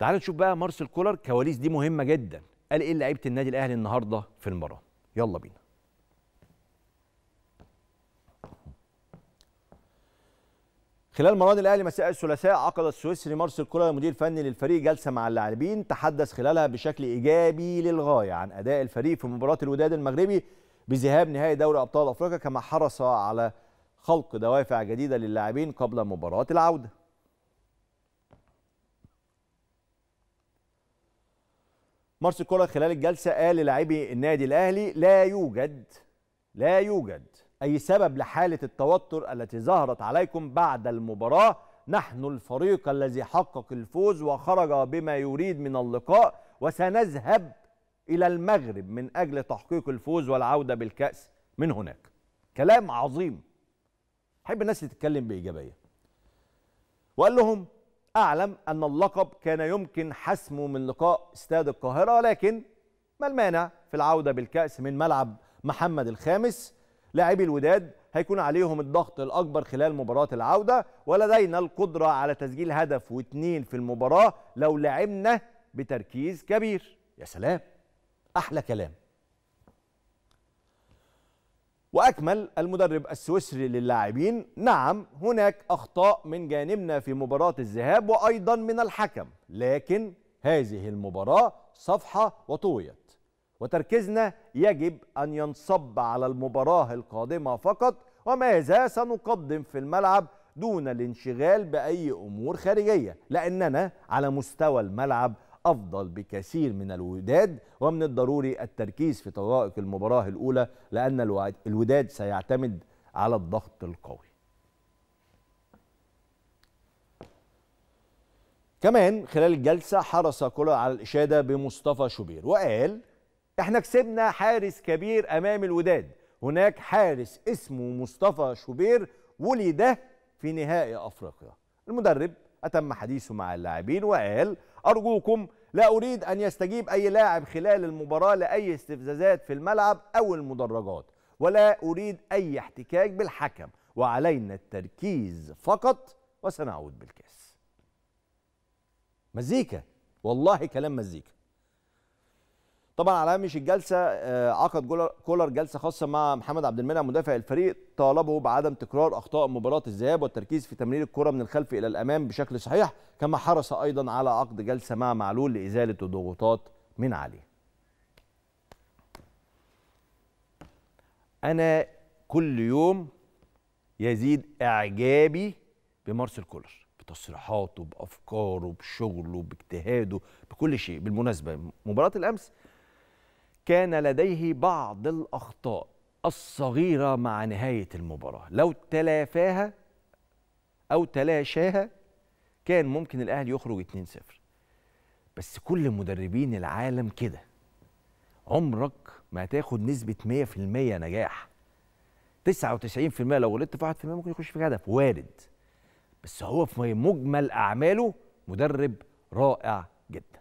تعال نشوف بقى مارسيل كولر كواليس دي مهمه جدا قال ايه لعيبه النادي الاهلي النهارده في المباراه يلا بينا خلال مران الاهلي مساء الثلاثاء عقد السويسري مارسيل كولر المدير الفني للفريق جلسه مع اللاعبين تحدث خلالها بشكل ايجابي للغايه عن اداء الفريق في مباراه الوداد المغربي بذهاب نهائي دوري ابطال افريقيا كما حرص على خلق دوافع جديده للاعبين قبل مباراه العوده مارسيل كولر خلال الجلسه قال للاعبي النادي الاهلي لا يوجد لا يوجد اي سبب لحاله التوتر التي ظهرت عليكم بعد المباراه نحن الفريق الذي حقق الفوز وخرج بما يريد من اللقاء وسنذهب الى المغرب من اجل تحقيق الفوز والعوده بالكاس من هناك كلام عظيم حب الناس اللي تتكلم بايجابيه وقال لهم أعلم أن اللقب كان يمكن حسمه من لقاء استاد القاهرة لكن ما المانع في العودة بالكأس من ملعب محمد الخامس لاعبي الوداد هيكون عليهم الضغط الأكبر خلال مباراة العودة ولدينا القدرة على تسجيل هدف واثنين في المباراة لو لعبنا بتركيز كبير يا سلام أحلى كلام واكمل المدرب السويسري للاعبين نعم هناك اخطاء من جانبنا في مباراه الذهاب وايضا من الحكم لكن هذه المباراه صفحه وطويت وتركيزنا يجب ان ينصب على المباراه القادمه فقط وماذا سنقدم في الملعب دون الانشغال باي امور خارجيه لاننا على مستوى الملعب أفضل بكثير من الوداد ومن الضروري التركيز في طرائق المباراة الأولى لأن الوداد سيعتمد على الضغط القوي كمان خلال الجلسة حرص كولر على الإشادة بمصطفى شوبير وقال احنا كسبنا حارس كبير أمام الوداد هناك حارس اسمه مصطفى شوبير ولده في نهائي أفريقيا المدرب أتم حديثه مع اللاعبين وقال أرجوكم لا أريد أن يستجيب أي لاعب خلال المباراة لأي استفزازات في الملعب أو المدرجات ولا أريد أي احتكاك بالحكم وعلينا التركيز فقط وسنعود بالكاس مزيكا والله كلام مزيكا طبعا على هامش الجلسه آه، عقد كولر جلسه خاصه مع محمد عبد المنعم مدافع الفريق طالبه بعدم تكرار اخطاء مباراه الذهاب والتركيز في تمرير الكره من الخلف الى الامام بشكل صحيح كما حرص ايضا على عقد جلسه مع معلول لازاله الضغوطات من عليه انا كل يوم يزيد اعجابي بمارسيل كولر بتصريحاته بافكاره بشغله باجتهاده بكل شيء بالمناسبه مباراه الامس كان لديه بعض الأخطاء الصغيرة مع نهاية المباراة لو تلافاها أو تلاشاها كان ممكن الأهلي يخرج 2-0 بس كل مدربين العالم كده عمرك ما هتاخد نسبة 100% نجاح 99% لو غلطت في 1% ممكن يخش فيك هدف وارد بس هو في مجمل أعماله مدرب رائع جدا